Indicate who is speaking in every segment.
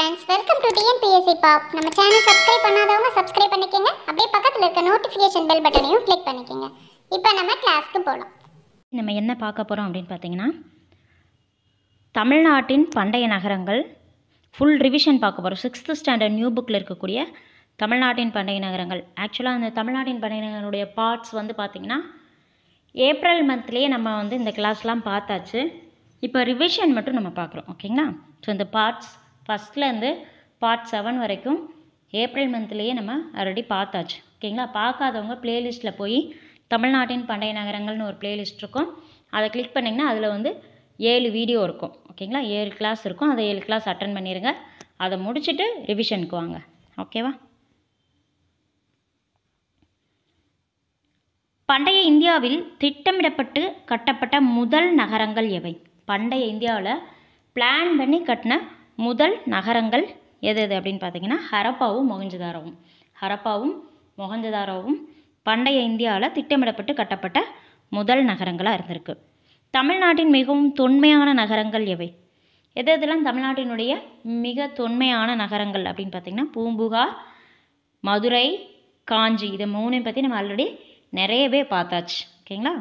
Speaker 1: friends welcome to TNPSC பாப் நம்ம channel subscribe பண்ணாதவங்க சப்ஸ்கிரைப் பண்ணிக்கோங்க அப்படியே பக்கத்தில் இருக்க நோட்டிஃபிகேஷன் பெல் பட்டனையும் கிளிக் பண்ணிக்கோங்க இப்போ நம்ம கிளாஸ்க்கு போகலாம் நம்ம என்ன பார்க்க போகிறோம் அப்படின்னு பார்த்தீங்கன்னா தமிழ்நாட்டின் பண்டைய நகரங்கள் ஃபுல் ரிவிஷன் பார்க்க போகிறோம் சிக்ஸ்த்து ஸ்டாண்டர்ட் நியூ புக்கில் இருக்கக்கூடிய தமிழ்நாட்டின் பண்டைய நகரங்கள் ஆக்சுவலாக அந்த தமிழ்நாட்டின் பண்டைய நகரங்களுடைய பார்ட்ஸ் வந்து பார்த்திங்கன்னா ஏப்ரல் மந்த்லேயே நம்ம வந்து இந்த கிளாஸ்லாம் பார்த்தாச்சு இப்போ ரிவிஷன் மட்டும் நம்ம பார்க்குறோம் ஓகேங்களா ஸோ இந்த பார்ட்ஸ் ஃபஸ்ட்லேருந்து பார்ட் செவன் வரைக்கும் ஏப்ரல் மந்த்லேயே நம்ம ஆல்ரெடி பார்த்தாச்சு ஓகேங்களா பார்க்காதவங்க பிளேலிஸ்ட்டில் போய் தமிழ்நாட்டின் பண்டைய நகரங்கள்னு ஒரு பிளேலிஸ்ட் இருக்கும் அதை கிளிக் பண்ணிங்கன்னா அதில் வந்து ஏழு வீடியோ இருக்கும் ஓகேங்களா ஏழு கிளாஸ் இருக்கும் அதை ஏழு கிளாஸ் அட்டன் பண்ணிடுங்க அதை முடிச்சுட்டு ரிவிஷனுக்கு வாங்க ஓகேவா பண்டைய இந்தியாவில் திட்டமிடப்பட்டு கட்டப்பட்ட முதல் நகரங்கள் எவை பண்டைய இந்தியாவில் பிளான் பண்ணி கட்டின முதல் நகரங்கள் எது எது அப்படின்னு பார்த்தீங்கன்னா ஹரப்பாவும் மொகஞ்சதாரவும் ஹரப்பாவும் மொகஞ்சதாரவும் பண்டைய இந்தியாவில் திட்டமிடப்பட்டு கட்டப்பட்ட முதல் நகரங்களாக இருந்திருக்கு தமிழ்நாட்டின் மிகவும் தொன்மையான நகரங்கள் எவை எது எதெல்லாம் தமிழ்நாட்டினுடைய மிக தொன்மையான நகரங்கள் அப்படின்னு பார்த்திங்கன்னா பூம்புகார் மதுரை காஞ்சி இதை மூணையும் பற்றி நம்ம ஆல்ரெடி நிறையவே பார்த்தாச்சு ஓகேங்களா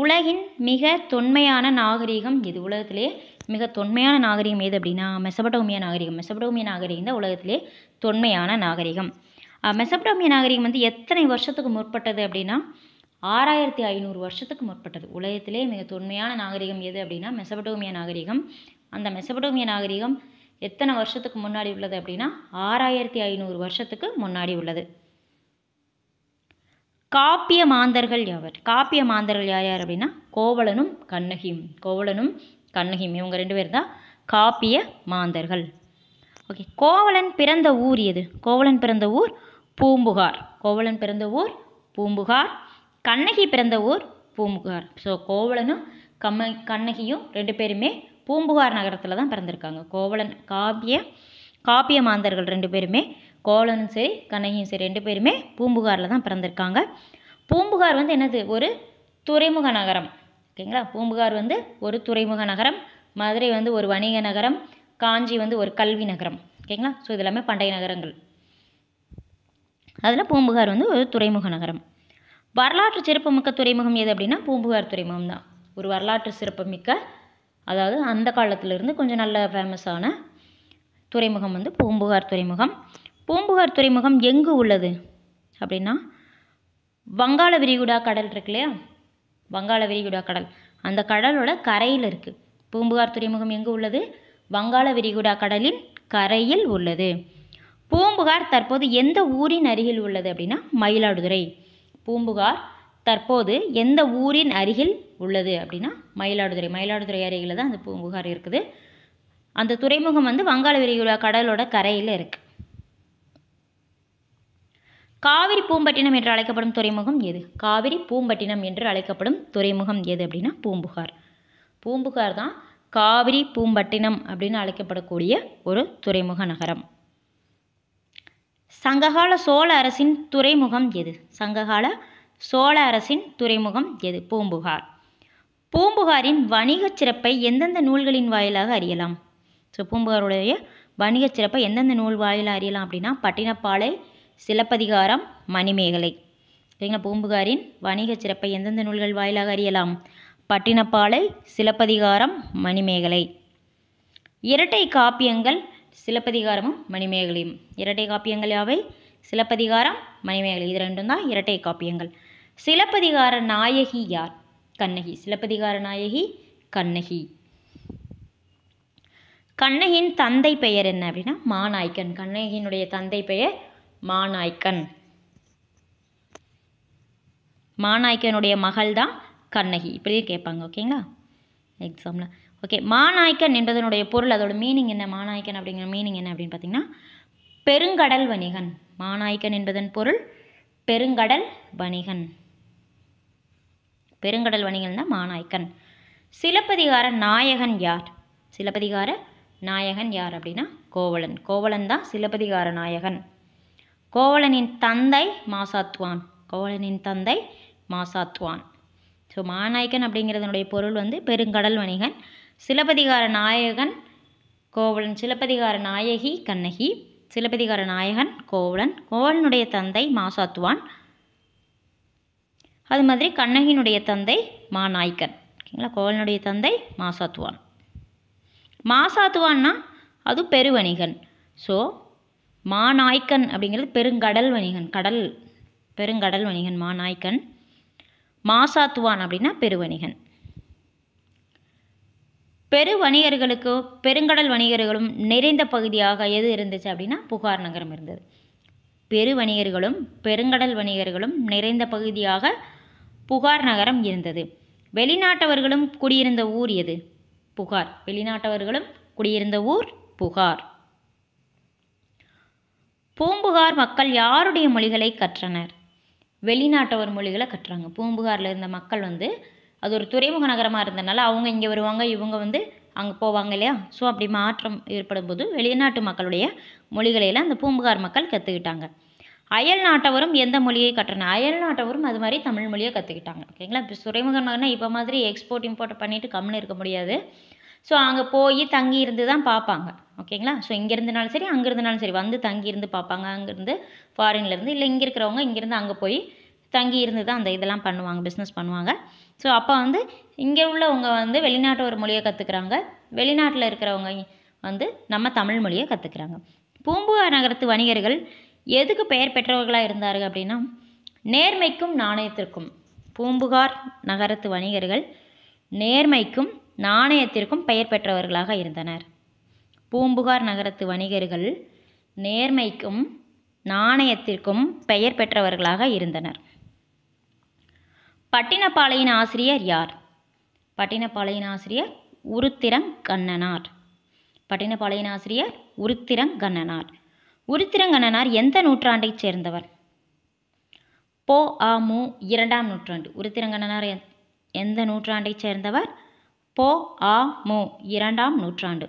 Speaker 1: உலகின் மிக தொன்மையான நாகரீகம் எது உலகத்திலே மிக தொன்மையான நாகரீகம் எது அப்படின்னா மெசபடோமியா நாகரீகம் மெசபடோமிய நாகரீகம் தான் உலகத்திலே தொன்மையான நாகரீகம் மெசபடோமியா நாகரீகம் வந்து எத்தனை வருஷத்துக்கு முற்பட்டது அப்படின்னா ஆறாயிரத்தி ஐநூறு வருஷத்துக்கு முற்பட்டது உலகத்திலே மிக தொன்மையான நாகரீகம் எது அப்படின்னா மெசபடோமியா நாகரீகம் அந்த மெசபடோமிய நாகரீகம் எத்தனை வருஷத்துக்கு முன்னாடி உள்ளது அப்படின்னா ஆறாயிரத்தி ஐநூறு வருஷத்துக்கு முன்னாடி உள்ளது காப்பிய மாந்தர்கள் யார் காப்பிய மாந்தர்கள் யார் யார் அப்படின்னா கோவலனும் கண்ணகியும் கோவலனும் கண்ணகியும் இவங்க ரெண்டு பேர் தான் காப்பிய மாந்தர்கள் ஓகே கோவலன் பிறந்த ஊர் எது கோவலன் பிறந்த ஊர் பூம்புகார் கோவலன் பிறந்த ஊர் பூம்புகார் கண்ணகி பிறந்த ஊர் பூம்புகார் ஸோ கோவலனும் கம்ம கண்ணகியும் ரெண்டு பேருமே பூம்புகார் நகரத்தில் தான் பிறந்திருக்காங்க கோவலன் காப்பிய காப்பிய மாந்தர்கள் ரெண்டு பேருமே கோலனும் சரி கண்ணகியும் சரி ரெண்டு பேருமே பூம்புகாரில் தான் பிறந்திருக்காங்க பூம்புகார் வந்து என்னது ஒரு துறைமுக நகரம் ஓகேங்களா பூம்புகார் வந்து ஒரு துறைமுக நகரம் மதுரை வந்து ஒரு வணிக நகரம் காஞ்சி வந்து ஒரு கல்வி நகரம் ஓகேங்களா ஸோ இது எல்லாமே பண்டைய நகரங்கள் அதில் பூம்புகார் வந்து ஒரு துறைமுக நகரம் வரலாற்று சிறப்புமிக்க துறைமுகம் எது அப்படின்னா பூம்புகார் துறைமுகம் தான் ஒரு வரலாற்று சிறப்புமிக்க அதாவது அந்த காலத்திலிருந்து கொஞ்சம் நல்ல ஃபேமஸான துறைமுகம் வந்து பூம்புகார் துறைமுகம் பூம்புகார் துறைமுகம் எங்கு உள்ளது அப்படின்னா வங்காள விரிகுடா கடல் இருக்கு இல்லையா வங்காள விரிகுடா கடல் அந்த கடலோட கரையில் இருக்குது பூம்புகார் துறைமுகம் எங்கு உள்ளது வங்காள விரிகுடா கடலின் கரையில் உள்ளது பூம்புகார் தற்போது எந்த ஊரின் அருகில் உள்ளது அப்படின்னா மயிலாடுதுறை பூம்புகார் தற்போது எந்த ஊரின் அருகில் உள்ளது அப்படின்னா மயிலாடுதுறை மயிலாடுதுறை அருகில் தான் அந்த பூம்புகார் இருக்குது அந்த துறைமுகம் வந்து வங்காள விரிகுடா கடலோட கரையில் இருக்குது காவிரி பூம்பட்டினம் என்று அழைக்கப்படும் துறைமுகம் எது காவிரி பூம்பட்டினம் என்று அழைக்கப்படும் துறைமுகம் எது அப்படின்னா பூம்புகார் பூம்புகார் தான் காவிரி பூம்பட்டினம் அப்படின்னு அழைக்கப்படக்கூடிய ஒரு துறைமுக நகரம் சங்ககால சோழ அரசின் துறைமுகம் எது சங்ககால சோழ அரசின் துறைமுகம் எது பூம்புகார் பூம்புகாரின் வணிகச் சிறப்பை எந்தெந்த நூல்களின் வாயிலாக அறியலாம் ஸோ பூம்புகாருடைய வணிகச் சிறப்பை எந்தெந்த நூல் வாயிலாக அறியலாம் அப்படின்னா பட்டினப்பாலை சிலப்பதிகாரம் மணிமேகலை சரிங்களா பூம்புகாரின் வணிக சிறப்பை எந்தெந்த நூல்கள் வாயிலாக அறியலாம் பட்டினப்பாலை சிலப்பதிகாரம் மணிமேகலை இரட்டை காப்பியங்கள் சிலப்பதிகாரமும் மணிமேகலையும் இரட்டை காப்பியங்கள் யாவை சிலப்பதிகாரம் மணிமேகலை இது ரெண்டும் தான் இரட்டை காப்பியங்கள் சிலப்பதிகார நாயகி யார் கண்ணகி சிலப்பதிகார நாயகி கண்ணகி கண்ணகியின் தந்தை பெயர் என்ன அப்படின்னா மாநாய்க்கன் கண்ணகியினுடைய தந்தை பெயர் மாநாய்க்கன் மாநாய்க்கனுடைய மகள் தான் கண்ணகி இப்படியும் கேட்பாங்க ஓகேங்களா எக்ஸாமில் ஓகே மாநாய்க்கன் என்பதனுடைய பொருள் அதோட மீனிங் என்ன மாநாய்க்கன் அப்படிங்கிற மீனிங் என்ன அப்படின்னு பார்த்தீங்கன்னா பெருங்கடல் வணிகன் மாநாய்க்கன் என்பதன் பொருள் பெருங்கடல் வணிகன் பெருங்கடல் வணிகன் தான் மாநாய்க்கன் சிலப்பதிகார நாயகன் யார் சிலப்பதிகார நாயகன் யார் அப்படின்னா கோவலன் கோவலன் தான் சிலப்பதிகார நாயகன் கோவலனின் தந்தை மாசாத்துவான் கோவலனின் தந்தை மாசாத்துவான் ஸோ மாநாயகன் அப்படிங்கிறதனுடைய பொருள் வந்து பெருங்கடல் வணிகன் சிலப்பதிகார நாயகன் கோவலன் சிலப்பதிகார நாயகி கண்ணகி சிலப்பதிகார நாயகன் கோவலன் கோவலனுடைய தந்தை மாசாத்துவான் அது மாதிரி கண்ணகியினுடைய தந்தை மாநாயக்கன் ஓகேங்களா கோவலனுடைய தந்தை மாசாத்துவான் மாசாத்துவான்னா அது பெருவணிகன் ஸோ மாநாய்க்கன் அப்படிங்கிறது பெருங்கடல் வணிகன் கடல் பெருங்கடல் வணிகன் மாநாய்க்கன் மாசாத்துவான் அப்படின்னா பெருவணிகன் பெரு வணிகர்களுக்கு பெருங்கடல் வணிகர்களும் நிறைந்த பகுதியாக எது இருந்துச்சு அப்படின்னா புகார் நகரம் இருந்தது பெரு வணிகர்களும் பெருங்கடல் வணிகர்களும் நிறைந்த பகுதியாக புகார் நகரம் இருந்தது வெளிநாட்டவர்களும் குடியிருந்த ஊர் எது புகார் வெளிநாட்டவர்களும் குடியிருந்த ஊர் புகார் பூம்புகார் மக்கள் யாருடைய மொழிகளை கற்றனர் வெளிநாட்டவர் மொழிகளை கற்றுறாங்க பூம்புகாரில் இருந்த மக்கள் வந்து அது ஒரு துறைமுக நகரமாக இருந்தனால அவங்க இங்கே வருவாங்க இவங்க வந்து அங்கே போவாங்க இல்லையா ஸோ அப்படி மாற்றம் ஏற்படும் போது வெளிநாட்டு மக்களுடைய மொழிகளையெல்லாம் அந்த பூம்புகார் மக்கள் கற்றுக்கிட்டாங்க அயல் நாட்டவரும் எந்த மொழியை கற்றன அயல் நாட்டவரும் அது மாதிரி தமிழ் மொழியை கற்றுக்கிட்டாங்க ஓகேங்களா இப்போ துறைமுக நகரம்னா இப்போ மாதிரி எக்ஸ்போர்ட் இம்போர்ட் பண்ணிவிட்டு கம்முன்னு இருக்க முடியாது ஸோ அங்கே போய் தங்கி இருந்து தான் பார்ப்பாங்க ஓகேங்களா ஸோ இங்கே இருந்தனாலும் சரி அங்கே இருந்தனாலும் சரி வந்து தங்கி இருந்து பார்ப்பாங்க அங்கேருந்து ஃபாரின்லேருந்து இல்லை இங்கே இருக்கிறவங்க இங்கேருந்து அங்கே போய் தங்கி இருந்து தான் அந்த இதெல்லாம் பண்ணுவாங்க பிஸ்னஸ் பண்ணுவாங்க ஸோ அப்போ வந்து இங்கே உள்ளவங்க வந்து வெளிநாட்டு ஒரு மொழியை கற்றுக்குறாங்க வெளிநாட்டில் இருக்கிறவங்க வந்து நம்ம தமிழ் மொழியை கற்றுக்குறாங்க பூம்புகார் நகரத்து வணிகர்கள் எதுக்கு பெயர் பெற்றவர்களாக இருந்தார்கள் அப்படின்னா நேர்மைக்கும் நாணயத்திற்கும் பூம்புகார் நகரத்து வணிகர்கள் நேர்மைக்கும் நாணயத்திற்கும் பெயர் பெற்றவர்களாக இருந்தனர் பூம்புகார் நகரத்து வணிகர்கள் நேர்மைக்கும் நாணயத்திற்கும் பெயர் பெற்றவர்களாக இருந்தனர் பட்டினப்பாளையின் ஆசிரியர் யார் பட்டினப்பாளையின் ஆசிரியர் உருத்திரங்கண்ணனார் பட்டினப்பாளையின் ஆசிரியர் உருத்திரங்கண்ணனார் உருத்திரங்கண்ணனார் எந்த நூற்றாண்டைச் சேர்ந்தவர் போ ஆ மு இரண்டாம் நூற்றாண்டு உருத்திரங்கண்ணனார் எந்த நூற்றாண்டைச் சேர்ந்தவர் போ ஆ மு இரண்டாம் நூற்றாண்டு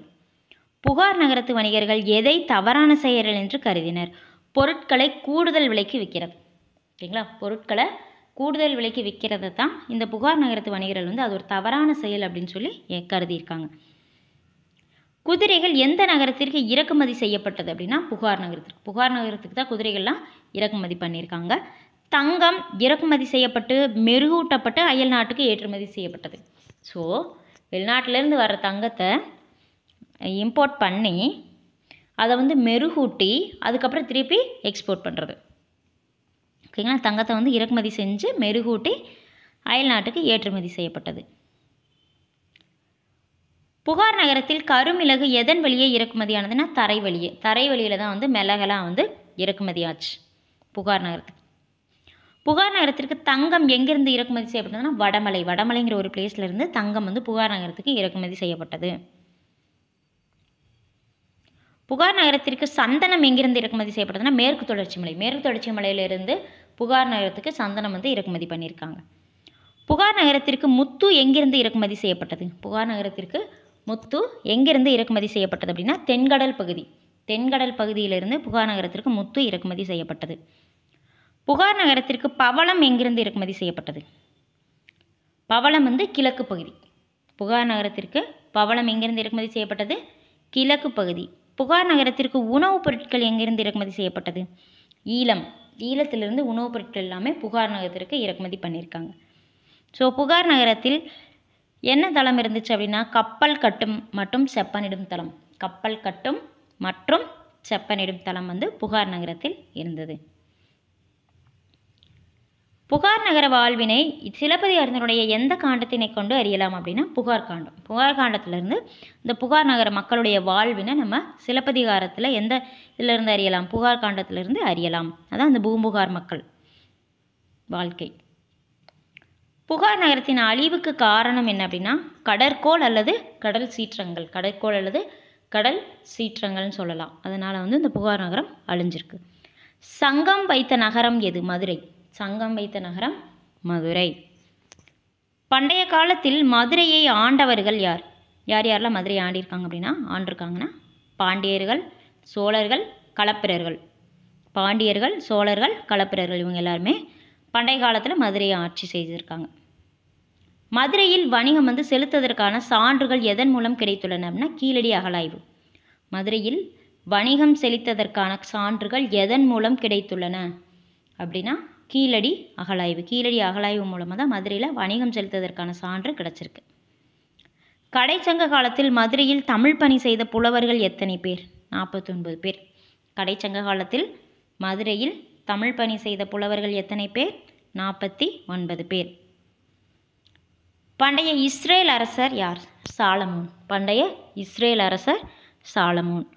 Speaker 1: புகார் நகரத்து வணிகர்கள் எதை தவறான செயல்கள் என்று கருதினர் பொருட்களை கூடுதல் விலைக்கு விற்கிறது ஓகேங்களா பொருட்களை கூடுதல் விலைக்கு விற்கிறது தான் இந்த புகார் நகரத்து வணிகர்கள் வந்து அது ஒரு தவறான செயல் அப்படின்னு சொல்லி கருதியிருக்காங்க குதிரைகள் எந்த நகரத்திற்கு இறக்குமதி செய்யப்பட்டது அப்படின்னா புகார் நகரத்திற்கு புகார் நகரத்துக்கு தான் குதிரைகள்லாம் இறக்குமதி பண்ணியிருக்காங்க தங்கம் இறக்குமதி செய்யப்பட்டு மெருகூட்டப்பட்டு அயல் நாட்டுக்கு ஏற்றுமதி செய்யப்பட்டது ஸோ வெளிநாட்டிலேருந்து வர தங்கத்தை இம்போர்ட் பண்ணி அதை வந்து மெருகூட்டி அதுக்கப்புறம் திருப்பி எக்ஸ்போர்ட் பண்ணுறது ஓகேங்களா தங்கத்தை வந்து இறக்குமதி செஞ்சு மெருகூட்டி அயல் நாட்டுக்கு ஏற்றுமதி செய்யப்பட்டது புகார் நகரத்தில் கருமிளகு எதன் வழியே இறக்குமதியானதுன்னா தரை வழியே தரை வழியில் தான் வந்து மிளகெல்லாம் வந்து இறக்குமதியாச்சு புகார் நகரத்துக்கு புகார் நகரத்திற்கு தங்கம் எங்கேருந்து இறக்குமதி செய்யப்பட்டதுன்னா வடமலை வடமலைங்கிற ஒரு பிளேஸ்லேருந்து தங்கம் வந்து புகார் நகரத்துக்கு இறக்குமதி செய்யப்பட்டது புகார் நகரத்திற்கு சந்தனம் எங்கிருந்து இறக்குமதி செய்யப்பட்டதுன்னா மேற்கு தொடர்ச்சி மலை மேற்கு தொடர்ச்சி மலையிலிருந்து புகார் நகரத்துக்கு சந்தனம் வந்து இறக்குமதி பண்ணியிருக்காங்க புகார் நகரத்திற்கு முத்து எங்கிருந்து இறக்குமதி செய்யப்பட்டது புகார் நகரத்திற்கு முத்து எங்கிருந்து இறக்குமதி செய்யப்பட்டது அப்படின்னா தென்கடல் பகுதி தென்கடல் பகுதியிலிருந்து புகார் நகரத்திற்கு முத்து இறக்குமதி செய்யப்பட்டது புகார் நகரத்திற்கு பவளம் எங்கிருந்து இறக்குமதி செய்யப்பட்டது பவளம் வந்து கிழக்கு பகுதி புகார் நகரத்திற்கு பவளம் எங்கிருந்து இறக்குமதி செய்யப்பட்டது கிழக்கு பகுதி புகார் நகரத்திற்கு உணவுப் பொருட்கள் எங்கிருந்து இறக்குமதி செய்யப்பட்டது ஈழம் ஈழத்திலிருந்து உணவுப் பொருட்கள் எல்லாமே புகார் நகரத்திற்கு இறக்குமதி பண்ணியிருக்காங்க ஸோ புகார் நகரத்தில் என்ன தளம் இருந்துச்சு அப்படின்னா கப்பல் கட்டும் மற்றும் செப்பனிடும் தளம் கப்பல் கட்டும் மற்றும் செப்பனிடும் தளம் வந்து புகார் நகரத்தில் இருந்தது புகார் நகர வாழ்வினை சிலப்பதி அறிஞருடைய எந்த காண்டத்தினை கொண்டு அறியலாம் அப்படின்னா புகார் காண்டம் புகார் காண்டத்திலிருந்து இந்த புகார் நகர மக்களுடைய வாழ்வினை நம்ம சிலப்பதிகாரத்தில் எந்த இதிலிருந்து அறியலாம் புகார் காண்டத்திலிருந்து அறியலாம் அதான் அந்த பூம்புகார் மக்கள் வாழ்க்கை புகார் நகரத்தின் அழிவுக்கு காரணம் என்ன அப்படின்னா கடற்கோள் அல்லது கடல் சீற்றங்கள் கடற்கோள் அல்லது கடல் சீற்றங்கள்னு சொல்லலாம் அதனால் வந்து இந்த புகார் நகரம் அழிஞ்சிருக்கு சங்கம் வைத்த நகரம் எது மதுரை சங்கம் வைத்த நகரம் மதுரை பண்டைய காலத்தில் மதுரையை ஆண்டவர்கள் யார் யார் யாரெல்லாம் மதுரையை ஆண்டிருக்காங்க அப்படின்னா ஆண்டிருக்காங்கன்னா பாண்டியர்கள் சோழர்கள் களப்பிரர்கள் பாண்டியர்கள் சோழர்கள் களப்பிரர்கள் இவங்க எல்லாருமே பண்டைய காலத்தில் மதுரையை ஆட்சி செய்திருக்காங்க மதுரையில் வணிகம் வந்து செலுத்துவதற்கான சான்றுகள் எதன் மூலம் கிடைத்துள்ளன அப்படின்னா கீழடி அகலாய்வு மதுரையில் வணிகம் செலுத்ததற்கான சான்றுகள் எதன் மூலம் கிடைத்துள்ளன அப்படின்னா கீழடி அகழாய்வு கீழடி அகழாய்வு மூலமாக தான் மதுரையில் வணிகம் செலுத்துவதற்கான சான்று கிடச்சிருக்கு கடைச்சங்க காலத்தில் மதுரையில் தமிழ் பணி செய்த புலவர்கள் எத்தனை பேர் நாற்பத்தொன்பது பேர் கடைச்சங்க காலத்தில் மதுரையில் தமிழ் பணி செய்த புலவர்கள் எத்தனை பேர் நாற்பத்தி ஒன்பது பேர் பண்டைய இஸ்ரேல் அரசர் யார் சாலமோன் பண்டைய இஸ்ரேல் அரசர் சாலமோன்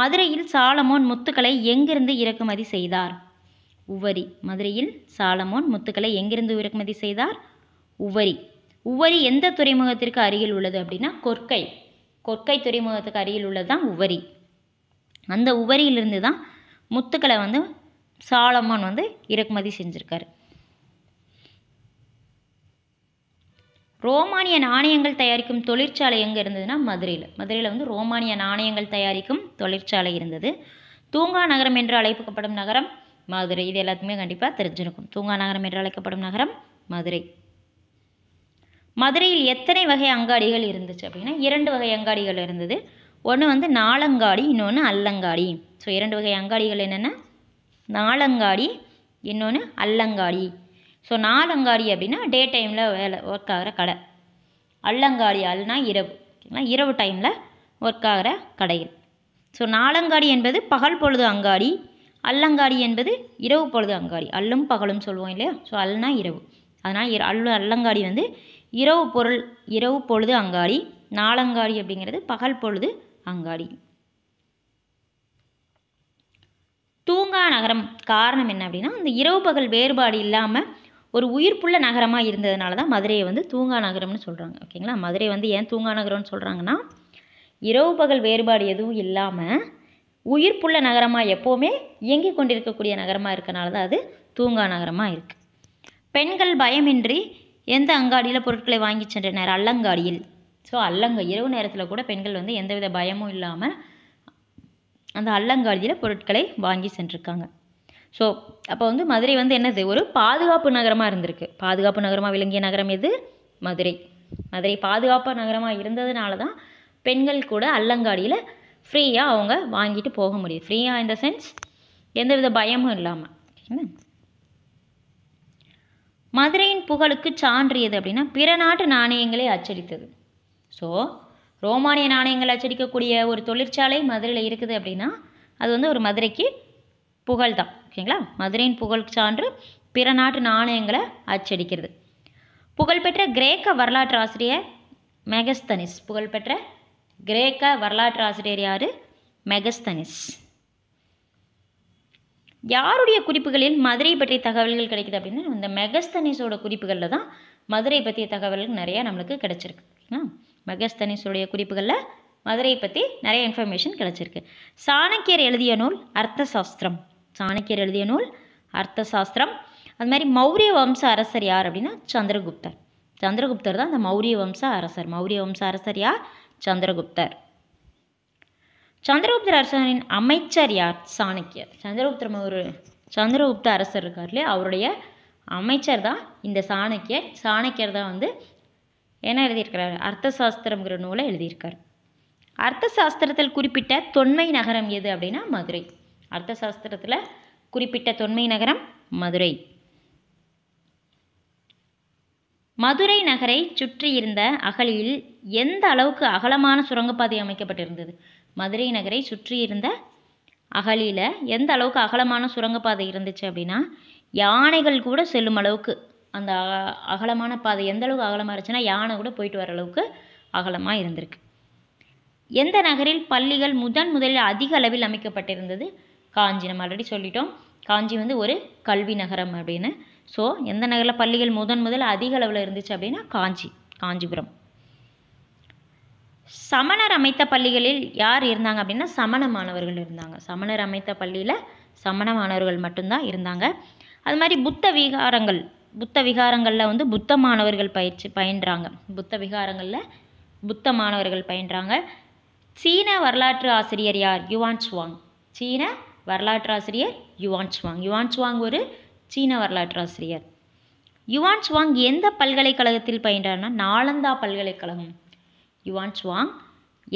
Speaker 1: மதுரையில் சாலமோன் முத்துக்களை எங்கிருந்து இறக்குமதி செய்தார் உவரி மதுரையில் சாலமோன் முத்துக்களை எங்கிருந்து இறக்குமதி செய்தார் உவரி உவரி எந்த துறைமுகத்திற்கு அருகில் உள்ளது அப்படின்னா கொற்கை கொற்கை துறைமுகத்துக்கு அருகில் உள்ளது தான் உவரி அந்த உவரியிலிருந்து தான் முத்துக்களை வந்து சாலமோன் வந்து இறக்குமதி செஞ்சுருக்காரு ரோமானிய நாணயங்கள் தயாரிக்கும் தொழிற்சாலை எங்கே இருந்ததுன்னா மதுரையில் மதுரையில் வந்து ரோமானிய நாணயங்கள் தயாரிக்கும் தொழிற்சாலை இருந்தது தூங்கா நகரம் என்று அழைக்கப்படும் நகரம் மதுரை இது எல்லாத்துக்குமே கண்டிப்பாக தெரிஞ்சிருக்கும் தூங்கா நகரம் என்று அழைக்கப்படும் நகரம் மதுரை மதுரையில் எத்தனை வகை அங்காடிகள் இருந்துச்சு அப்படின்னா இரண்டு வகை அங்காடிகள் இருந்தது ஒன்று வந்து நாலங்காடி இன்னொன்று அல்லங்காடி ஸோ இரண்டு வகை அங்காடிகள் என்னென்னா நாலங்காடி இன்னொன்று அல்லங்காடி ஸோ நாலங்காடி அப்படின்னா டே டைமில் வேலை ஒர்க் ஆகிற கடை அல்லங்காடி அல்னா இரவு ஓகேங்களா இரவு டைமில் ஒர்க் ஆகிற கடைகள் ஸோ நாலங்காடி என்பது பகல் பொழுது அங்காடி அல்லங்காடி என்பது இரவு பொழுது அங்காடி அல்லும் பகலும் சொல்லுவோம் இல்லையா ஸோ அல்னா இரவு அதனால் இர அல்லு அல்லங்காடி வந்து இரவு பொருள் இரவு பொழுது அங்காடி நாளங்காடி அப்படிங்கிறது பகல் பொழுது அங்காடி தூங்கா நகரம் காரணம் என்ன அப்படின்னா இந்த இரவு பகல் வேறுபாடு இல்லாமல் ஒரு உயிர்ப்புள்ள நகரமாக இருந்ததுனால தான் மதுரையை வந்து தூங்கா நகரம்னு சொல்கிறாங்க ஓகேங்களா மதுரை வந்து ஏன் தூங்கா நகரம்னு சொல்கிறாங்கன்னா இரவு பகல் வேறுபாடு எதுவும் இல்லாமல் உயிர்ப்புள்ள நகரமாக எப்போவுமே இயங்கிக் கொண்டிருக்கக்கூடிய நகரமாக இருக்கனால தான் அது தூங்கா நகரமாக இருக்குது பெண்கள் பயமின்றி எந்த அங்காடியில் பொருட்களை வாங்கி சென்றனர் அல்லங்காடியில் ஸோ அல்லங்க இரவு நேரத்தில் கூட பெண்கள் வந்து எந்தவித பயமும் இல்லாமல் அந்த அல்லங்காடியில் பொருட்களை வாங்கி சென்றிருக்காங்க ஸோ அப்போ வந்து மதுரை வந்து என்னது ஒரு பாதுகாப்பு நகரமாக இருந்திருக்கு பாதுகாப்பு நகரமாக விளங்கிய நகரம் எது மதுரை மதுரை பாதுகாப்பு நகரமாக இருந்ததுனால தான் பெண்கள் கூட அல்லங்காடியில் ஃப்ரீயாக அவங்க வாங்கிட்டு போக முடியுது ஃப்ரீயாக இந்த சென்ஸ் எந்தவித பயமும் இல்லாமல் மதுரையின் புகழுக்கு சான்றியது அப்படின்னா பிற நாட்டு நாணயங்களை அச்சடித்தது ஸோ ரோமானிய நாணயங்கள் அச்சடிக்கக்கூடிய ஒரு தொழிற்சாலை மதுரையில் இருக்குது அப்படின்னா அது வந்து ஒரு மதுரைக்கு புகழ் தான் ஓகேங்களா மதுரையின் புகழ் சான்று பிற நாட்டு நாணயங்களை அச்சடிக்கிறது புகழ்பெற்ற கிரேக்க வரலாற்று ஆசிரியர் மெகஸ்தனிஸ் புகழ்பெற்ற கிரேக்க வரலாற்று ஆசிரியர் யார் மெகஸ்தனிஸ் யாருடைய குறிப்புகளில் மதுரை பற்றிய தகவல்கள் கிடைக்குது அப்படின்னா இந்த மெகஸ்தனிஸோட குறிப்புகளில் தான் மதுரை பற்றிய தகவல்கள் நிறையா நம்மளுக்கு கிடச்சிருக்கு ஓகேங்களா மெகஸ்தனிஸோடைய குறிப்புகளில் மதுரையை பற்றி நிறைய இன்ஃபர்மேஷன் கிடச்சிருக்கு சாணக்கியர் எழுதிய நூல் அர்த்த சாஸ்திரம் சாணக்கியர் எழுதிய நூல் அர்த்த சாஸ்திரம் அது மாதிரி மௌரிய வம்ச அரசர் யார் அப்படின்னா சந்திரகுப்தர் சந்திரகுப்தர் தான் அந்த மௌரிய வம்ச அரசர் மௌரிய வம்ச அரசர் யார் சந்திரகுப்தர் சந்திரகுப்தர் அரசனின் அமைச்சர் யார் சாணக்கியர் சந்திரகுப்தர் ஒரு சந்திரகுப்த அரசர் இருக்கார் இல்லையா அவருடைய அமைச்சர் தான் இந்த சாணக்கியர் சாணக்கியர் தான் வந்து என்ன எழுதியிருக்கிறார் அர்த்த சாஸ்திரம்ங்கிற நூலை எழுதியிருக்கார் அர்த்த சாஸ்திரத்தில் குறிப்பிட்ட தொன்மை நகரம் எது அப்படின்னா மதுரை அர்த்த சாஸ்திரத்தில் குறிப்பிட்ட தொன்மை நகரம் மதுரை மதுரை நகரை சுற்றியிருந்த அகழியில் எந்த அளவுக்கு அகலமான சுரங்கப்பாதை அமைக்கப்பட்டிருந்தது மதுரை நகரை சுற்றியிருந்த அகழியில் எந்த அளவுக்கு அகலமான சுரங்கப்பாதை இருந்துச்சு அப்படின்னா யானைகள் கூட செல்லும் அளவுக்கு அந்த அகலமான பாதை எந்த அளவுக்கு அகலமாக இருந்துச்சுன்னா யானை கூட போயிட்டு வர அளவுக்கு அகலமாக இருந்திருக்கு எந்த நகரில் பள்ளிகள் முதன் முதலில் அதிக அளவில் அமைக்கப்பட்டிருந்தது காஞ்சி நம்ம ஆல்ரெடி சொல்லிட்டோம் காஞ்சி வந்து ஒரு கல்வி நகரம் அப்படின்னு ஸோ எந்த நகரில் பள்ளிகள் முதன் முதல் அதிக அளவில் இருந்துச்சு அப்படின்னா காஞ்சி காஞ்சிபுரம் சமணர் அமைத்த பள்ளிகளில் யார் இருந்தாங்க அப்படின்னா சமண மாணவர்கள் இருந்தாங்க சமணர் அமைத்த பள்ளியில் சமண மாணவர்கள் மட்டும்தான் இருந்தாங்க அது மாதிரி புத்த விகாரங்கள் புத்த விகாரங்களில் வந்து புத்த மாணவர்கள் பயிற்சி பயின்றாங்க புத்த விகாரங்களில் புத்த மாணவர்கள் பயின்றாங்க சீன வரலாற்று ஆசிரியர் யார் யுவான் சுவாங் சீன வரலாற்று ஆசிரியர் யுவான் சுவாங் யுவான் சுவாங் ஒரு சீன வரலாற்றாசிரியர் யுவான் சுவாங் எந்த பல்கலைக்கழகத்தில் பயின்றார்னா நாலந்தா பல்கலைக்கழகம் யுவான் சுவாங்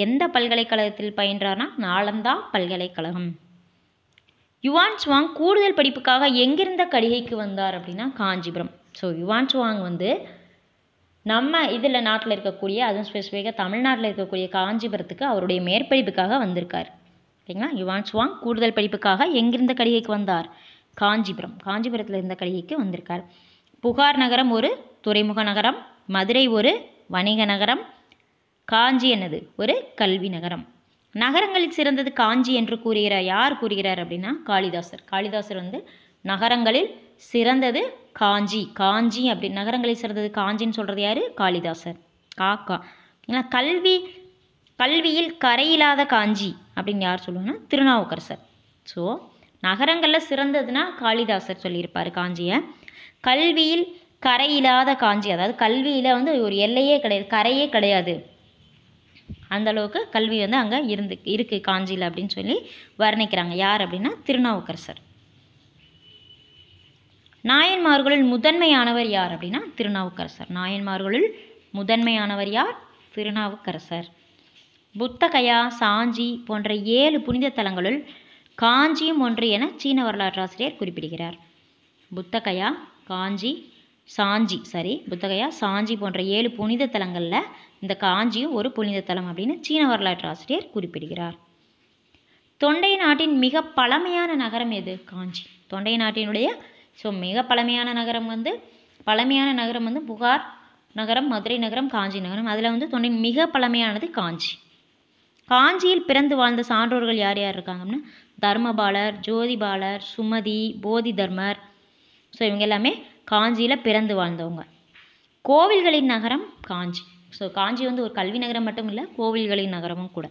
Speaker 1: எந்த பல்கலைக்கழகத்தில் பயின்றார்னா நாலந்தா பல்கலைக்கழகம் யுவான் சுவாங் கூடுதல் படிப்புக்காக எங்கிருந்த கடிகைக்கு வந்தார் அப்படின்னா காஞ்சிபுரம் ஸோ யுவான் சுவாங் வந்து நம்ம இதில் நாட்டில் இருக்கக்கூடிய அதுவும் ஸ்பெசிஃபிக்காக தமிழ்நாட்டில் இருக்கக்கூடிய காஞ்சிபுரத்துக்கு அவருடைய மேற்படிப்புக்காக வந்திருக்கார் ஓகேங்களா யுவான் சுவாங் கூடுதல் படிப்புக்காக எங்கிருந்த கடிகைக்கு வந்தார் காஞ்சிபுரம் காஞ்சிபுரத்தில் இருந்த கலிகைக்கு வந்திருக்கார் புகார் நகரம் ஒரு துறைமுக நகரம் மதுரை ஒரு வணிக நகரம் காஞ்சி என்னது ஒரு கல்வி நகரம் நகரங்களில் சிறந்தது காஞ்சி என்று கூறுகிறார் யார் கூறுகிறார் அப்படின்னா காளிதாசர் காளிதாசர் வந்து நகரங்களில் சிறந்தது காஞ்சி காஞ்சி அப்படி நகரங்களில் சிறந்தது காஞ்சின்னு சொல்கிறது யார் காளிதாசர் காக்கா ஏன்னா கல்வி கல்வியில் கரையில்லாத காஞ்சி அப்படின்னு யார் சொல்லுவாங்கன்னா திருநாவுக்கரசர் ஸோ நகரங்களில் சிறந்ததுன்னா காளிதாசர் சொல்லியிருப்பார் காஞ்சியை கல்வியில் கரை இல்லாத காஞ்சி அதாவது கல்வியில் வந்து ஒரு எல்லையே கிடையாது கரையே கிடையாது அந்தளவுக்கு கல்வி வந்து அங்கே இருந்து இருக்குது காஞ்சியில் அப்படின்னு சொல்லி வர்ணிக்கிறாங்க யார் அப்படின்னா திருநாவுக்கரசர் நாயன்மார்களில் முதன்மையானவர் யார் அப்படின்னா திருநாவுக்கரசர் நாயன்மார்களில் முதன்மையானவர் யார் திருநாவுக்கரசர் புத்தகையா சாஞ்சி போன்ற ஏழு புனித தலங்களுள் காஞ்சியும் ஒன்று என சீன வரலாற்றாசிரியர் குறிப்பிடுகிறார் புத்தகையா காஞ்சி சாஞ்சி சரி புத்தகையா சாஞ்சி போன்ற ஏழு புனித தலங்களில் இந்த காஞ்சியும் ஒரு புனித தலம் அப்படின்னு சீன வரலாற்று ஆசிரியர் குறிப்பிடுகிறார் தொண்டை நாட்டின் மிக பழமையான நகரம் எது காஞ்சி தொண்டை நாட்டினுடைய ஸோ மிக பழமையான நகரம் வந்து பழமையான நகரம் வந்து புகார் நகரம் மதுரை நகரம் காஞ்சி நகரம் அதில் வந்து தொண்டை மிக பழமையானது காஞ்சி காஞ்சியில் பிறந்து வாழ்ந்த சான்றோர்கள் யார் யார் இருக்காங்கன்னா தர்மபாலர் ஜோதிபாலர் சுமதி போதி தர்மர் ஸோ இவங்க எல்லாமே காஞ்சியில் பிறந்து வாழ்ந்தவங்க கோவில்களின் நகரம் காஞ்சி ஸோ காஞ்சி வந்து ஒரு கல்வி நகரம் மட்டும் இல்லை கோவில்களின் நகரமும் கூட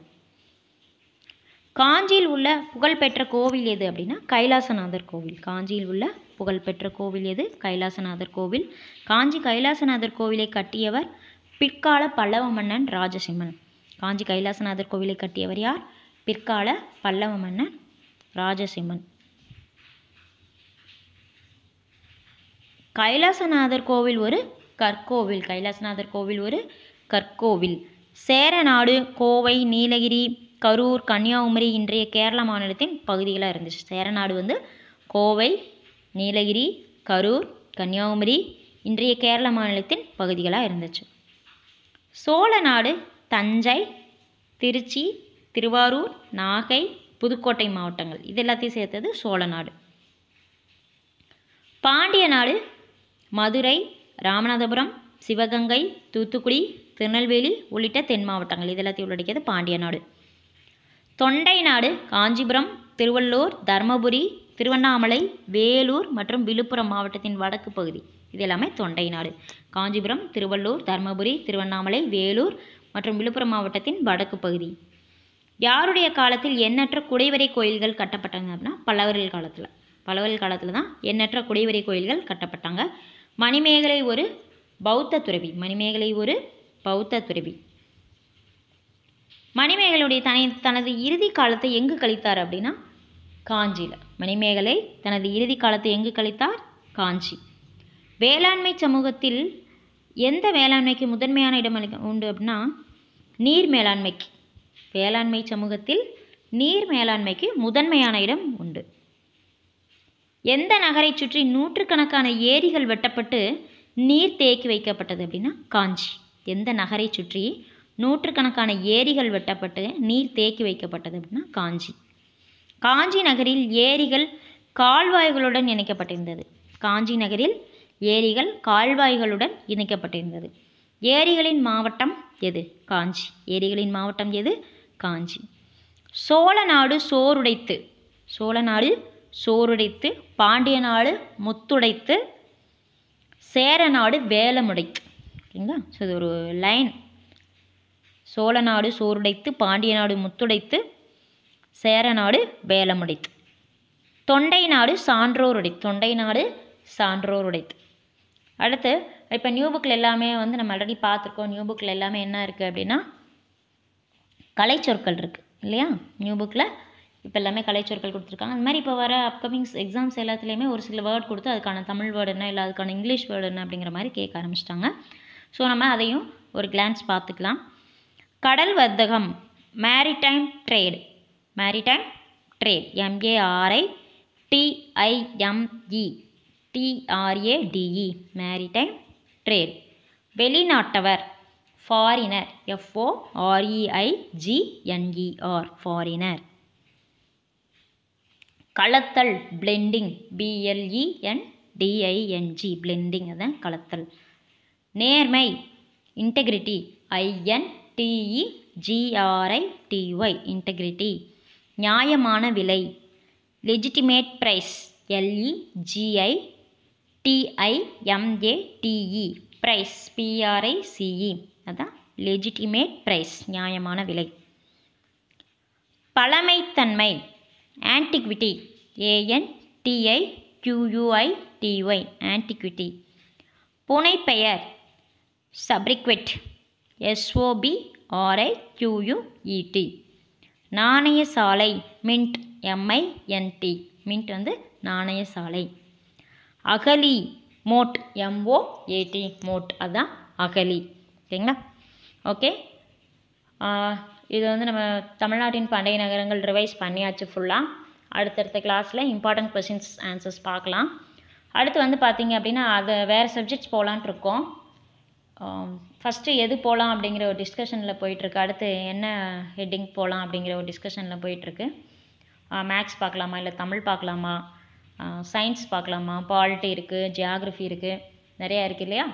Speaker 1: காஞ்சியில் உள்ள புகழ்பெற்ற கோவில் எது அப்படின்னா கைலாசநாதர் கோவில் காஞ்சியில் உள்ள புகழ்பெற்ற கோவில் எது கைலாசநாதர் கோவில் காஞ்சி கைலாசநாதர் கோவிலை கட்டியவர் பிற்கால பல்லவ மன்னன் ராஜசிம்மன் காஞ்சி கைலாசநாதர் கோவிலை கட்டியவர் யார் பிற்கால பல்லவ மன்னன் ராஜசிம்மன் கைலாசநாதர் கோவில் ஒரு கற்கோவில் கைலாசநாதர் கோவில் ஒரு கற்கோவில் சேரநாடு கோவை நீலகிரி கரூர் கன்னியாகுமரி இன்றைய கேரள மாநிலத்தின் பகுதிகளாக இருந்துச்சு சேரநாடு வந்து கோவை நீலகிரி கரூர் கன்னியாகுமரி இன்றைய கேரள மாநிலத்தின் பகுதிகளாக இருந்துச்சு சோழ தஞ்சை திருச்சி திருவாரூர் நாகை புதுக்கோட்டை மாவட்டங்கள் இது எல்லாத்தையும் சேர்த்தது சோழ நாடு பாண்டிய நாடு மதுரை ராமநாதபுரம் சிவகங்கை தூத்துக்குடி திருநெல்வேலி உள்ளிட்ட தென் மாவட்டங்கள் இது எல்லாத்தையும் உள்ளடக்கியது பாண்டிய நாடு தொண்டை நாடு காஞ்சிபுரம் திருவள்ளூர் தருமபுரி திருவண்ணாமலை வேலூர் மற்றும் விழுப்புரம் மாவட்டத்தின் வடக்கு பகுதி இது எல்லாமே தொண்டை நாடு காஞ்சிபுரம் திருவள்ளூர் தர்மபுரி திருவண்ணாமலை வேலூர் மற்றும் விழுப்புரம் மாவட்டத்தின் வடக்கு பகுதி யாருடைய காலத்தில் எண்ணற்ற குடைவரை கோயில்கள் கட்டப்பட்டாங்க அப்படின்னா பல்லவர்கள் காலத்தில் பல்லவர்கள் காலத்தில் தான் எண்ணற்ற குடைவரை கோயில்கள் கட்டப்பட்டாங்க மணிமேகலை ஒரு பௌத்த துறவி மணிமேகலை ஒரு பௌத்த துறவி மணிமேகலையுடைய தனி தனது இறுதி காலத்தை எங்கு கழித்தார் அப்படின்னா காஞ்சியில் மணிமேகலை தனது இறுதி காலத்தை எங்கு கழித்தார் காஞ்சி வேளாண்மை சமூகத்தில் எந்த வேளாண்மைக்கு முதன்மையான இடம் உண்டு அப்படின்னா நீர் மேலாண்மைக்கு வேளாண்மை சமூகத்தில் நீர் மேலாண்மைக்கு முதன்மையான இடம் உண்டு எந்த நகரை சுற்றி நூற்றுக்கணக்கான ஏரிகள் வெட்டப்பட்டு நீர் தேக்கி வைக்கப்பட்டது அப்படின்னா காஞ்சி எந்த நகரை சுற்றி நூற்றுக்கணக்கான ஏரிகள் வெட்டப்பட்டு நீர் தேக்கி வைக்கப்பட்டது அப்படின்னா காஞ்சி காஞ்சி நகரில் ஏரிகள் கால்வாய்களுடன் இணைக்கப்பட்டிருந்தது காஞ்சி நகரில் ஏரிகள் கால்வாய்களுடன் இணைக்கப்பட்டிருந்தது ஏரிகளின் மாவட்டம் எது காஞ்சி ஏரிகளின் மாவட்டம் எது காஞ்சி சோழ நாடு சோறுடைத்து சோழ நாடு சோறுடைத்து பாண்டிய நாடு முத்துடைத்து சேர நாடு வேலமுடைத்து ஓகேங்களா ஸோ இது ஒரு லைன் சோழ நாடு சோறுடைத்து பாண்டிய நாடு முத்துடைத்து சேர நாடு வேலமுடைத்து தொண்டை நாடு சான்றோருடை தொண்டை நாடு சான்றோருடைத்து அடுத்து இப்போ நியூ புக்கில் எல்லாமே வந்து நம்ம ஆல்ரெடி பார்த்துருக்கோம் நியூ புக்கில் எல்லாமே என்ன இருக்குது அப்படின்னா கலைச்சொற்கள் இருக்குது இல்லையா நியூ புக்கில் இப்போ எல்லாமே கலைச்சொற்கள் கொடுத்துருக்காங்க அந்த மாதிரி இப்போ வர அப்கமிங்ஸ் எக்ஸாம்ஸ் எல்லாத்துலேயுமே ஒரு சில வேர்ட் கொடுத்து அதுக்கான தமிழ் வேர்டு என்ன இல்லை அதுக்கான இங்கிலீஷ் வேர்டு என்ன அப்படிங்கிற மாதிரி கேட்க ஆரம்பிச்சிட்டாங்க ஸோ நம்ம அதையும் ஒரு கிளான்ஸ் பார்த்துக்கலாம் கடல் வர்த்தகம் maritime trade maritime trade எம்ஏஆர்ஐ TIME டிஆர்ஏடிஇ maritime trade வெளிநாட்டவர் foreigner FO ஆர்இஐஜிஎன்இஆர் foreigner கலத்தல் blending பிஎல்இஎன் டிஐஎன்ஜி blending அதான் கலத்தல் நேர்மை இன்டெகிரிட்டி ஐஎன்டிஇ ஜிஆர்ஐடிஒய் இன்டெகிரிட்டி நியாயமான விலை லெஜிட்டிமேட் ப்ரைஸ் எல்இஜிஐ டிஐஎம்ஏடிஇ ப்ரைஸ் பிஆர்ஐசிஇ அதான் லெஜிட்டிமேட் ப்ரைஸ் நியாயமான விலை பழமைத்தன்மை antiquity ஏஎன்டிஐ dy antiquity புனைப்பெயர் சப்ரிக்வெட் SOP RI கியூயூஇடி நாணய சாலை மின்ட் எம்ஐஎன்டி மின்ட் வந்து நாணய சாலை அகலி மோட் எம்ஓஏடி மோட் அதுதான் அகலி ஓகேங்களா ஓகே இது வந்து நம்ம தமிழ்நாட்டின் பண்டைய நகரங்கள் ரிவைஸ் பண்ணியாச்சு ஃபுல்லாக அடுத்தடுத்த கிளாஸில் இம்பார்ட்டண்ட் கொஷின்ஸ் ஆன்சர்ஸ் பார்க்கலாம் அடுத்து வந்து பார்த்திங்க அப்படின்னா அதை வேறு சப்ஜெக்ட்ஸ் போகலான்ட்டு இருக்கோம் ஃபஸ்ட்டு எது போகலாம் அப்படிங்கிற ஒரு டிஸ்கஷனில் போயிட்டுருக்கு அடுத்து என்ன ஹெட்டிங் போகலாம் அப்படிங்கிற ஒரு டிஸ்கஷனில் போயிட்டுருக்கு மேக்ஸ் பார்க்கலாமா இல்லை தமிழ் பார்க்கலாமா சயின்ஸ் பார்க்கலாமா பாலிட்டி இருக்குது ஜியாகிரஃபி இருக்குது நிறையா இருக்குது இல்லையா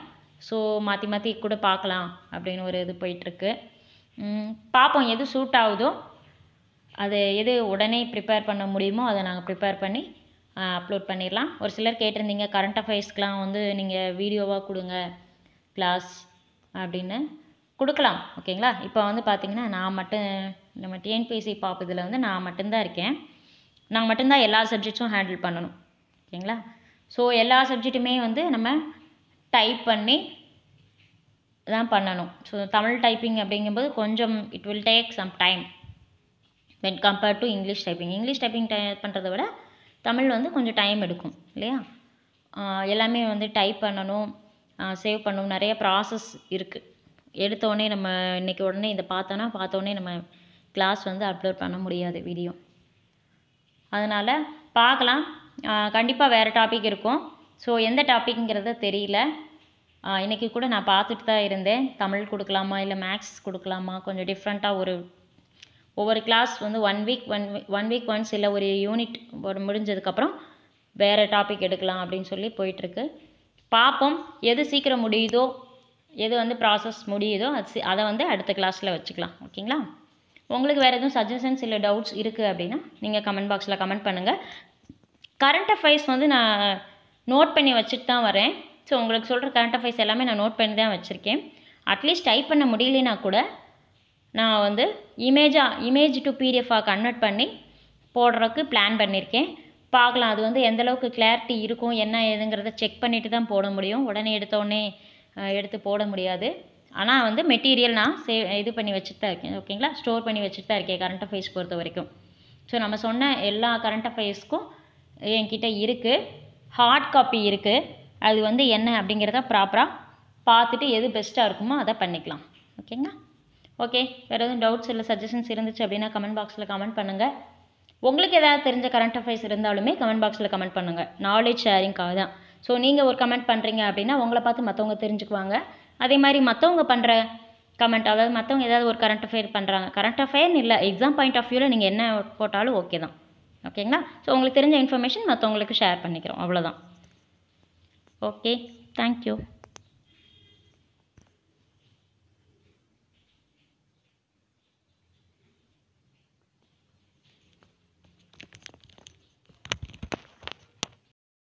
Speaker 1: ஸோ மாற்றி மாற்றி கூட பார்க்கலாம் அப்படின்னு ஒரு இது போயிட்டுருக்கு பார்ப்போம் எது சூட் ஆகுதோ அது எது உடனே ப்ரிப்பேர் பண்ண முடியுமோ அதை நாங்கள் ப்ரிப்பேர் பண்ணி அப்லோட் பண்ணிடலாம் ஒரு சிலர் கேட்டிருந்தீங்க கரண்ட் அஃபேர்ஸ்க்கெலாம் வந்து நீங்கள் வீடியோவாக கொடுங்க கிளாஸ் அப்படின்னு கொடுக்கலாம் ஓகேங்களா இப்போ வந்து பார்த்திங்கன்னா நான் மட்டும் நம்ம டிஎன்பிஎஸ்சி பாப் இதில் வந்து நான் மட்டும்தான் இருக்கேன் நாங்கள் மட்டும்தான் எல்லா சப்ஜெக்ட்ஸும் ஹேண்டில் பண்ணணும் ஓகேங்களா ஸோ எல்லா சப்ஜெக்ட்டுமே வந்து நம்ம டைப் பண்ணி தான் பண்ணணும் ஸோ தமிழ் டைப்பிங் அப்படிங்கும்போது கொஞ்சம் it will take some time when compared to English typing English typing type பண்ணுறத விட தமிழ் வந்து கொஞ்சம் டைம் எடுக்கும் இல்லையா எல்லாமே வந்து டைப் பண்ணணும் சேவ் பண்ணணும் நிறைய ப்ராசஸ் இருக்குது எடுத்தோடனே நம்ம இன்றைக்கி உடனே இதை பார்த்தோன்னா பார்த்தோன்னே நம்ம கிளாஸ் வந்து அப்லோட் பண்ண முடியாது வீடியோ அதனால் பார்க்கலாம் கண்டிப்பாக வேறு டாபிக் இருக்கும் ஸோ எந்த டாப்பிக்ங்கிறத தெரியல இன்றைக்கி கூட நான் பார்த்துட்டு தான் இருந்தேன் தமிழ் கொடுக்கலாமா இல்லை மேக்ஸ் கொடுக்கலாமா கொஞ்சம் டிஃப்ரெண்ட்டாக ஒரு ஒவ்வொரு கிளாஸ் வந்து one week one one week once இல்லை ஒரு யூனிட் ஒரு முடிஞ்சதுக்கப்புறம் வேறு டாபிக் எடுக்கலாம் அப்படின்னு சொல்லி போயிட்டுருக்கு பார்ப்போம் எது சீக்கிரம் முடியுதோ எது வந்து ப்ராசஸ் முடியுதோ அது அதை வந்து அடுத்த கிளாஸில் வச்சுக்கலாம் ஓகேங்களா உங்களுக்கு வேறு எதுவும் சஜஷன்ஸ் இல்லை டவுட்ஸ் இருக்குது அப்படின்னா நீங்கள் கமெண்ட் பாக்ஸில் கமெண்ட் பண்ணுங்கள் கரண்ட் அஃபேர்ஸ் வந்து நான் நோட் பண்ணி வச்சுட்டு தான் வரேன் ஸோ உங்களுக்கு சொல்கிற கரண்ட் அஃபேர்ஸ் எல்லாமே நான் நோட் பண்ணி தான் வச்சுருக்கேன் அட்லீஸ்ட் டைப் பண்ண முடியலனா கூட நான் வந்து இமேஜாக இமேஜ் டு பிடிஎஃபாக கன்வெர்ட் பண்ணி போடுறதுக்கு பிளான் பண்ணியிருக்கேன் பார்க்கலாம் அது வந்து எந்தளவுக்கு கிளாரிட்டி இருக்கும் என்ன ஏதுங்கிறத செக் பண்ணிவிட்டு தான் போட முடியும் உடனே எடுத்தோடனே எடுத்து போட முடியாது ஆனால் வந்து மெட்டீரியல் நான் சே இது பண்ணி வச்சுட்டு தான் இருக்கேன் ஓகேங்களா ஸ்டோர் பண்ணி வச்சுட்டு தான் இருக்கேன் கரண்ட் அஃபேர்ஸ் பொறுத்த வரைக்கும் ஸோ நம்ம சொன்ன எல்லா கரண்ட் அஃபேர்ஸ்க்கும் என்கிட்ட இருக்குது ஹார்ட் காப்பி இருக்குது அது வந்து என்ன அப்படிங்கிறத ப்ராப்பராக பார்த்துட்டு எது பெஸ்ட்டாக இருக்குமோ அதை பண்ணிக்கலாம் ஓகேங்களா ஓகே வேறு எதுவும் டவுட்ஸ் இல்லை சஜஷன்ஸ் இருந்துச்சு அப்படின்னா கமெண்ட் பாக்ஸில் கமெண்ட் பண்ணுங்கள் உங்களுக்கு எதாவது தெரிஞ்ச கரண்ட் அஃபேர்ஸ் இருந்தாலுமே கமெண்ட் பாக்ஸில் கமெண்ட் பண்ணுங்கள் நாலேஜ் ஷேரிங்காக தான் ஸோ நீங்கள் ஒரு கமெண்ட் பண்ணுறீங்க அப்படின்னா உங்களை பார்த்து மற்றவங்க தெரிஞ்சுக்குவாங்க அதே மாதிரி மற்றவங்க பண்ணுற கமெண்ட் அதாவது மற்றவங்க ஏதாவது ஒரு கரண்ட் அஃபேர் பண்ணுறாங்க கரண்ட் அஃபேர்னு இல்லை எக்ஸாம் பாயிண்ட் ஆஃப் வியூவில் நீங்கள் என்ன போட்டாலும் ஓகே தான் ஓகேங்களா ஸோ உங்களுக்கு தெரிஞ்ச இன்ஃபர்மேஷன் மற்றவங்களுக்கு ஷேர் பண்ணிக்கிறோம் அவ்வளோதான் ஓகே தேங்க்யூ